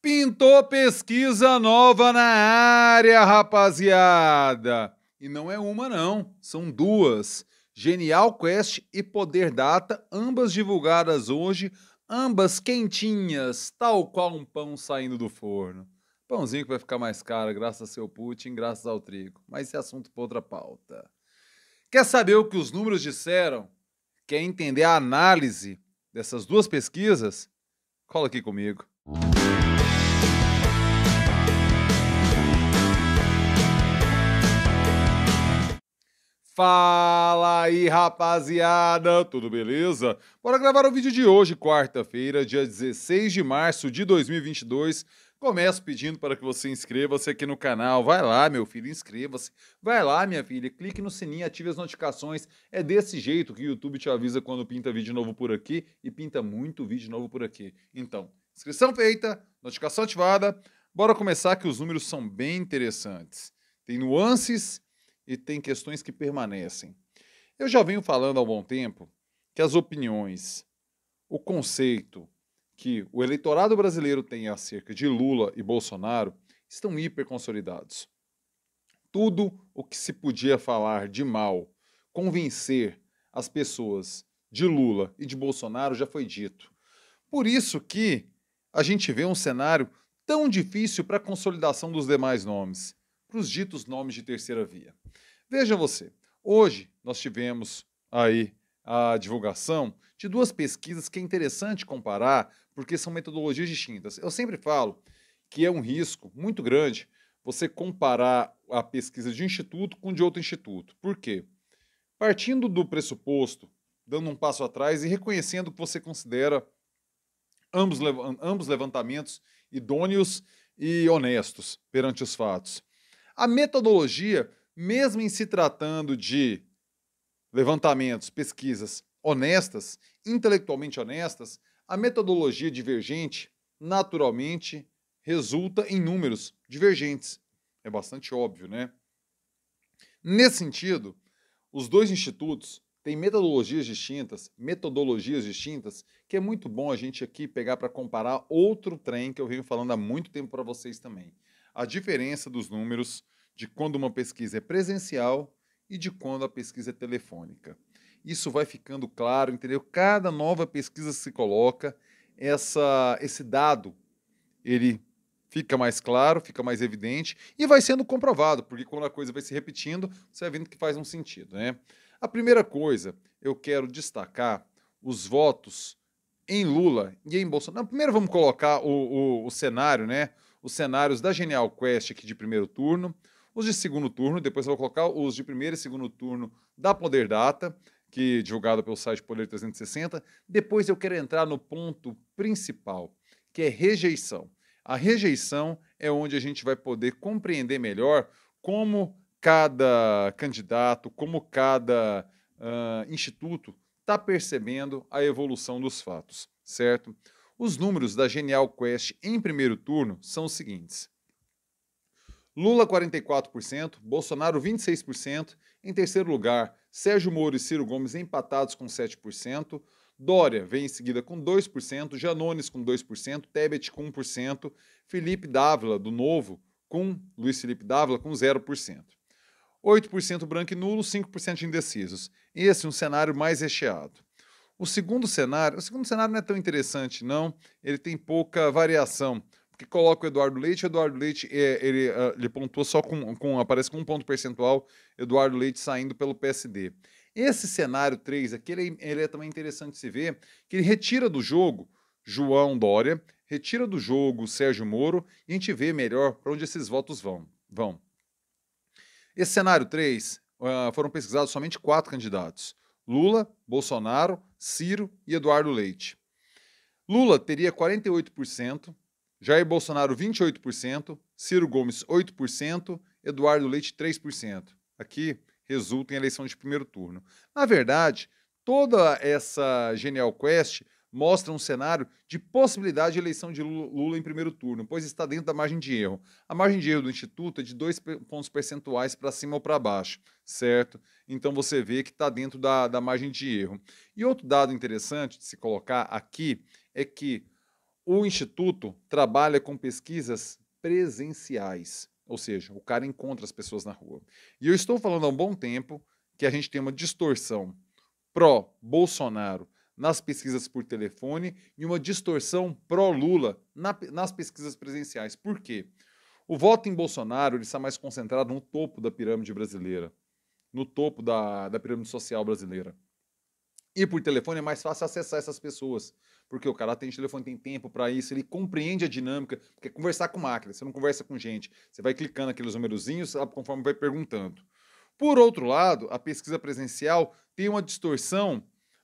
Pintou pesquisa nova na área, rapaziada! E não é uma, não, são duas. Genial Quest e Poder Data, ambas divulgadas hoje, ambas quentinhas, tal qual um pão saindo do forno. Pãozinho que vai ficar mais caro, graças ao seu Putin, graças ao trigo. Mas esse assunto para outra pauta. Quer saber o que os números disseram? Quer entender a análise dessas duas pesquisas? Cola aqui comigo. Música Fala aí, rapaziada! Tudo beleza? Bora gravar o vídeo de hoje, quarta-feira, dia 16 de março de 2022. Começo pedindo para que você inscreva-se aqui no canal. Vai lá, meu filho, inscreva-se. Vai lá, minha filha, clique no sininho, ative as notificações. É desse jeito que o YouTube te avisa quando pinta vídeo novo por aqui e pinta muito vídeo novo por aqui. Então, inscrição feita, notificação ativada. Bora começar que os números são bem interessantes. Tem nuances e tem questões que permanecem. Eu já venho falando há um bom tempo que as opiniões, o conceito que o eleitorado brasileiro tem acerca de Lula e Bolsonaro estão hiperconsolidados. Tudo o que se podia falar de mal, convencer as pessoas de Lula e de Bolsonaro já foi dito. Por isso que a gente vê um cenário tão difícil para a consolidação dos demais nomes para os ditos nomes de terceira via. Veja você, hoje nós tivemos aí a divulgação de duas pesquisas que é interessante comparar, porque são metodologias distintas. Eu sempre falo que é um risco muito grande você comparar a pesquisa de um instituto com de outro instituto. Por quê? Partindo do pressuposto, dando um passo atrás e reconhecendo que você considera ambos, ambos levantamentos idôneos e honestos perante os fatos. A metodologia, mesmo em se tratando de levantamentos, pesquisas honestas, intelectualmente honestas, a metodologia divergente naturalmente resulta em números divergentes. É bastante óbvio, né? Nesse sentido, os dois institutos têm metodologias distintas, metodologias distintas, que é muito bom a gente aqui pegar para comparar outro trem que eu venho falando há muito tempo para vocês também. A diferença dos números de quando uma pesquisa é presencial e de quando a pesquisa é telefônica. Isso vai ficando claro, entendeu? Cada nova pesquisa se coloca, essa, esse dado, ele fica mais claro, fica mais evidente e vai sendo comprovado, porque quando a coisa vai se repetindo, você vai vendo que faz um sentido, né? A primeira coisa, eu quero destacar os votos em Lula e em Bolsonaro. Primeiro vamos colocar o, o, o cenário, né? Os cenários da Genial Quest aqui de primeiro turno, os de segundo turno, depois eu vou colocar os de primeiro e segundo turno da Poder Data, que divulgado pelo site Poder 360. Depois eu quero entrar no ponto principal, que é rejeição. A rejeição é onde a gente vai poder compreender melhor como cada candidato, como cada uh, instituto está percebendo a evolução dos fatos, certo? Os números da Genial Quest em primeiro turno são os seguintes: Lula 44%, Bolsonaro 26%, em terceiro lugar, Sérgio Moro e Ciro Gomes empatados com 7%, Dória vem em seguida com 2%, Janones com 2%, Tebet com 1%, Felipe Dávila, do Novo, com Luiz Felipe Dávila com 0%. 8% branco e nulo, 5% indecisos. Esse é um cenário mais recheado. O segundo cenário, o segundo cenário não é tão interessante não, ele tem pouca variação que coloca o Eduardo Leite. Eduardo Leite, é, ele, ah, ele pontua só com, com, aparece com um ponto percentual, Eduardo Leite saindo pelo PSD. Esse cenário 3 aqui, ele, é, ele é também interessante se ver, que ele retira do jogo João Dória, retira do jogo Sérgio Moro, e a gente vê melhor para onde esses votos vão. vão. Esse cenário 3, uh, ah, foram pesquisados somente quatro candidatos. Lula, Bolsonaro, Ciro e Eduardo Leite. Lula teria 48%, Jair Bolsonaro, 28%, Ciro Gomes, 8%, Eduardo Leite, 3%. Aqui resulta em eleição de primeiro turno. Na verdade, toda essa Genial Quest mostra um cenário de possibilidade de eleição de Lula em primeiro turno, pois está dentro da margem de erro. A margem de erro do Instituto é de dois pontos percentuais para cima ou para baixo, certo? Então você vê que está dentro da, da margem de erro. E outro dado interessante de se colocar aqui é que o Instituto trabalha com pesquisas presenciais, ou seja, o cara encontra as pessoas na rua. E eu estou falando há um bom tempo que a gente tem uma distorção pró-Bolsonaro nas pesquisas por telefone e uma distorção pró-Lula na, nas pesquisas presenciais. Por quê? O voto em Bolsonaro ele está mais concentrado no topo da pirâmide brasileira, no topo da, da pirâmide social brasileira. E por telefone é mais fácil acessar essas pessoas porque o cara tem telefone, tem tempo para isso, ele compreende a dinâmica, porque é conversar com máquina, você não conversa com gente, você vai clicando aqueles numerozinhos conforme vai perguntando. Por outro lado, a pesquisa presencial tem uma distorção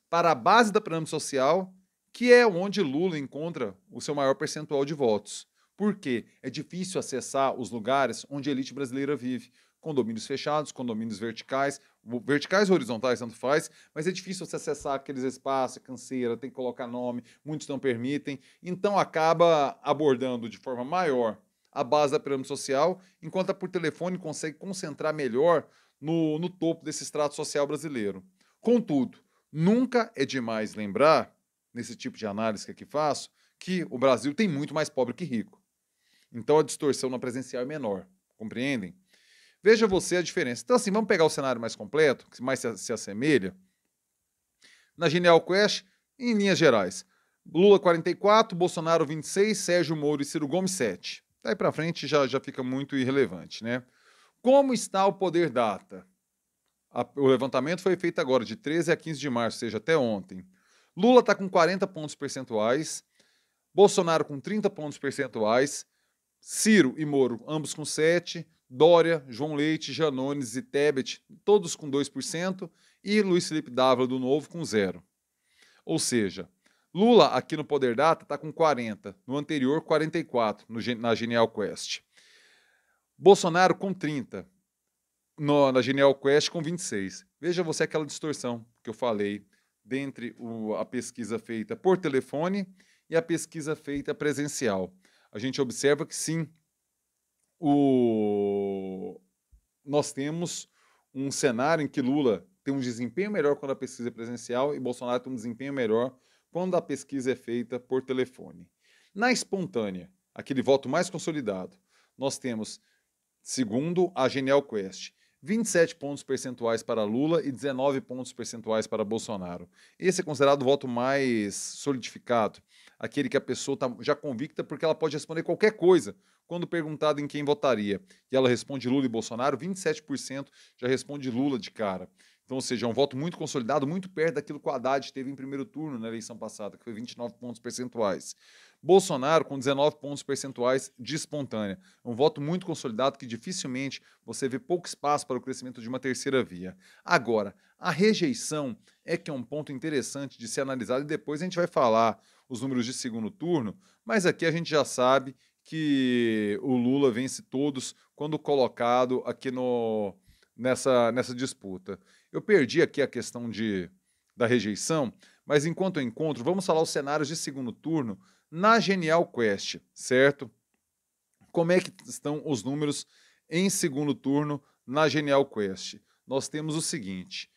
para a base da pirâmide social, que é onde Lula encontra o seu maior percentual de votos. Por quê? É difícil acessar os lugares onde a elite brasileira vive condomínios fechados, condomínios verticais, verticais ou horizontais, tanto faz, mas é difícil você acessar aqueles espaços, é canseira, tem que colocar nome, muitos não permitem, então acaba abordando de forma maior a base da pirâmide social, enquanto a por telefone consegue concentrar melhor no, no topo desse extrato social brasileiro. Contudo, nunca é demais lembrar, nesse tipo de análise que aqui faço, que o Brasil tem muito mais pobre que rico. Então a distorção na presencial é menor, compreendem? Veja você a diferença. Então, assim, vamos pegar o cenário mais completo, que mais se, se assemelha. Na Genial Quest, em linhas gerais, Lula 44, Bolsonaro 26, Sérgio Moro e Ciro Gomes 7. Daí para frente já, já fica muito irrelevante, né? Como está o poder data? A, o levantamento foi feito agora, de 13 a 15 de março, ou seja, até ontem. Lula está com 40 pontos percentuais, Bolsonaro com 30 pontos percentuais, Ciro e Moro, ambos com 7, Dória, João Leite, Janones e Tebet, todos com 2%, e Luiz Felipe Dávila do Novo com zero. Ou seja, Lula aqui no Poder Data está com 40, no anterior 44, no, na Genial Quest. Bolsonaro com 30, no, na Genial Quest com 26. Veja você aquela distorção que eu falei dentre o, a pesquisa feita por telefone e a pesquisa feita presencial. A gente observa que sim, o... nós temos um cenário em que Lula tem um desempenho melhor quando a pesquisa é presencial e Bolsonaro tem um desempenho melhor quando a pesquisa é feita por telefone. Na espontânea, aquele voto mais consolidado, nós temos, segundo a Genial Quest, 27 pontos percentuais para Lula e 19 pontos percentuais para Bolsonaro. Esse é considerado o voto mais solidificado aquele que a pessoa está já convicta, porque ela pode responder qualquer coisa quando perguntado em quem votaria. E ela responde Lula e Bolsonaro, 27% já responde Lula de cara. Então, ou seja, é um voto muito consolidado, muito perto daquilo que o Haddad teve em primeiro turno na eleição passada, que foi 29 pontos percentuais. Bolsonaro com 19 pontos percentuais de espontânea. É um voto muito consolidado que dificilmente você vê pouco espaço para o crescimento de uma terceira via. Agora, a rejeição é que é um ponto interessante de ser analisado e depois a gente vai falar os números de segundo turno, mas aqui a gente já sabe que o Lula vence todos quando colocado aqui no, nessa, nessa disputa. Eu perdi aqui a questão de, da rejeição, mas enquanto eu encontro, vamos falar os cenários de segundo turno na Genial Quest, certo? Como é que estão os números em segundo turno na Genial Quest? Nós temos o seguinte: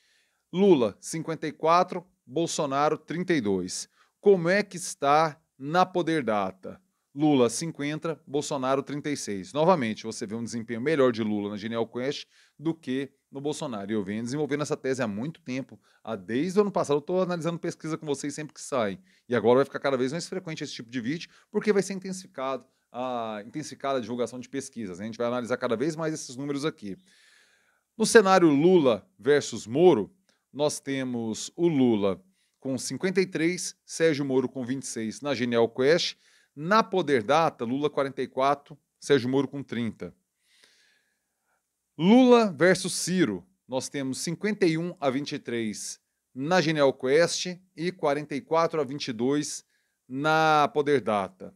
Lula 54, Bolsonaro 32 como é que está na Poder Data? Lula 50, Bolsonaro 36. Novamente, você vê um desempenho melhor de Lula na Genial Quest do que no Bolsonaro. E eu venho desenvolvendo essa tese há muito tempo, há desde o ano passado. Eu estou analisando pesquisa com vocês sempre que sai. E agora vai ficar cada vez mais frequente esse tipo de vídeo, porque vai ser intensificado a, intensificada a divulgação de pesquisas. Né? A gente vai analisar cada vez mais esses números aqui. No cenário Lula versus Moro, nós temos o Lula com 53, Sérgio Moro com 26 na Genial Quest, na Poder Data, Lula 44, Sérgio Moro com 30. Lula versus Ciro, nós temos 51 a 23 na Genial Quest e 44 a 22 na Poder Data.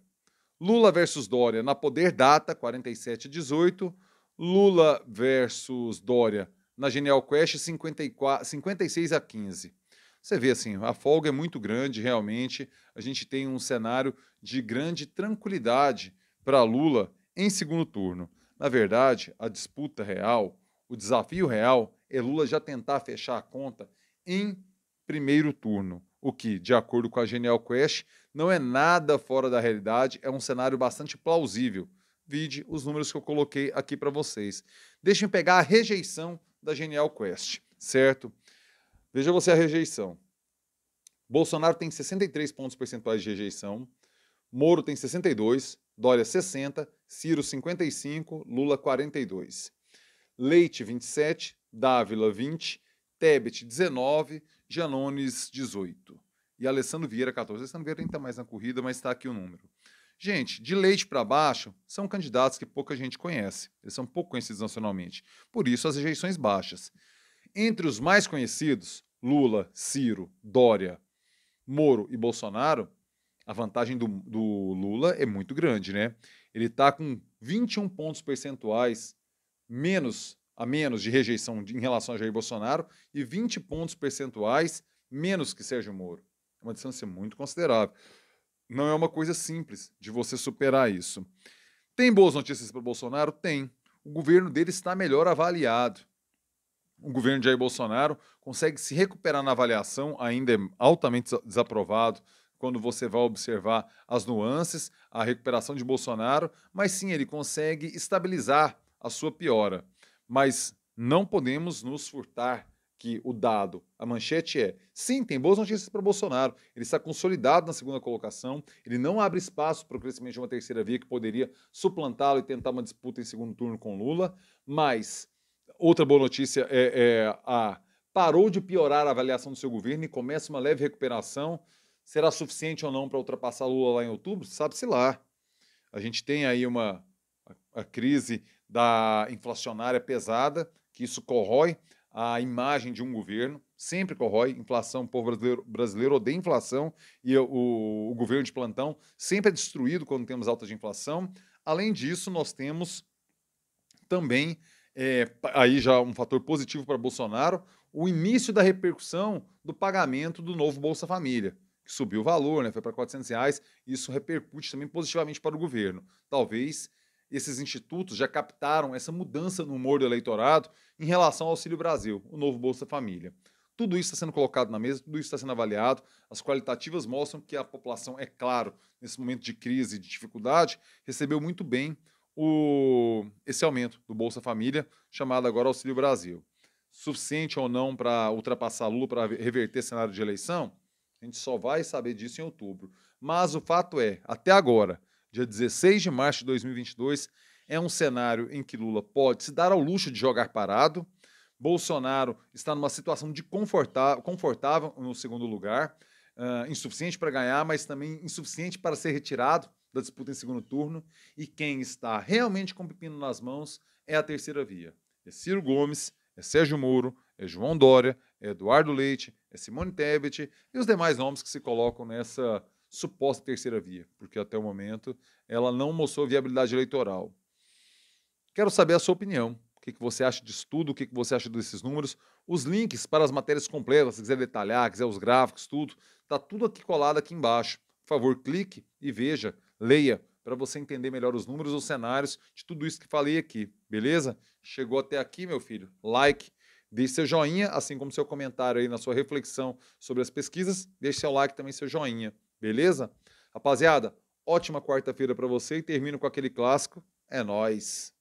Lula versus Dória na Poder Data, 47 a 18. Lula versus Dória na Genial Quest, 54, 56 a 15. Você vê assim, a folga é muito grande, realmente. A gente tem um cenário de grande tranquilidade para Lula em segundo turno. Na verdade, a disputa real, o desafio real é Lula já tentar fechar a conta em primeiro turno, o que, de acordo com a Genial Quest, não é nada fora da realidade, é um cenário bastante plausível. Vide os números que eu coloquei aqui para vocês. Deixem pegar a rejeição da Genial Quest, certo? Veja você a rejeição. Bolsonaro tem 63 pontos percentuais de rejeição, Moro tem 62, Dória 60, Ciro 55, Lula 42. Leite 27, Dávila 20, Tebet 19, Janones 18. E Alessandro Vieira 14. Alessandro Vieira nem está mais na corrida, mas está aqui o número. Gente, de leite para baixo, são candidatos que pouca gente conhece. Eles são pouco conhecidos nacionalmente. Por isso, as rejeições baixas. Entre os mais conhecidos, Lula, Ciro, Dória, Moro e Bolsonaro, a vantagem do, do Lula é muito grande, né? Ele está com 21 pontos percentuais menos a menos de rejeição em relação a Jair Bolsonaro e 20 pontos percentuais menos que Sérgio Moro. É uma distância muito considerável. Não é uma coisa simples de você superar isso. Tem boas notícias para o Bolsonaro? Tem. O governo dele está melhor avaliado o governo Jair Bolsonaro consegue se recuperar na avaliação, ainda é altamente desaprovado quando você vai observar as nuances, a recuperação de Bolsonaro, mas sim ele consegue estabilizar a sua piora. Mas não podemos nos furtar que o dado, a manchete é: sim, tem boas notícias para Bolsonaro. Ele está consolidado na segunda colocação, ele não abre espaço para o crescimento de uma terceira via que poderia suplantá-lo e tentar uma disputa em segundo turno com Lula, mas outra boa notícia é, é a parou de piorar a avaliação do seu governo e começa uma leve recuperação. Será suficiente ou não para ultrapassar Lula lá em outubro? Sabe-se lá. A gente tem aí uma a, a crise da inflacionária pesada, que isso corrói a imagem de um governo, sempre corrói inflação, o povo brasileiro, brasileiro odeia inflação e o, o governo de plantão sempre é destruído quando temos alta de inflação. Além disso, nós temos também é, aí já um fator positivo para Bolsonaro, o início da repercussão do pagamento do novo Bolsa Família, que subiu o valor, né, foi para 400 reais, isso repercute também positivamente para o governo. Talvez esses institutos já captaram essa mudança no humor do eleitorado em relação ao Auxílio Brasil, o novo Bolsa Família. Tudo isso está sendo colocado na mesa, tudo isso está sendo avaliado. As qualitativas mostram que a população, é claro, nesse momento de crise, de dificuldade, recebeu muito bem o, esse aumento do Bolsa Família, chamado agora Auxílio Brasil. Suficiente ou não para ultrapassar Lula, para reverter cenário de eleição? A gente só vai saber disso em outubro. Mas o fato é, até agora, dia 16 de março de 2022, é um cenário em que Lula pode se dar ao luxo de jogar parado. Bolsonaro está numa situação de confortável, confortável no segundo lugar, uh, insuficiente para ganhar, mas também insuficiente para ser retirado da disputa em segundo turno e quem está realmente com o pepino nas mãos é a terceira via. É Ciro Gomes, é Sérgio Moro, é João Dória, é Eduardo Leite, é Simone Tebet e os demais nomes que se colocam nessa suposta terceira via, porque até o momento ela não mostrou viabilidade eleitoral. Quero saber a sua opinião. O que, você acha disso tudo? O que, você acha desses números? Os links para as matérias completas, se quiser detalhar, quiser os gráficos, tudo, está tudo aqui colado aqui embaixo. Por favor, clique e veja leia para você entender melhor os números, os cenários de tudo isso que falei aqui, beleza? Chegou até aqui, meu filho? Like, deixe seu joinha, assim como seu comentário aí na sua reflexão sobre as pesquisas, deixe seu like também, seu joinha, beleza? Rapaziada, ótima quarta-feira para você e termino com aquele clássico. É nós.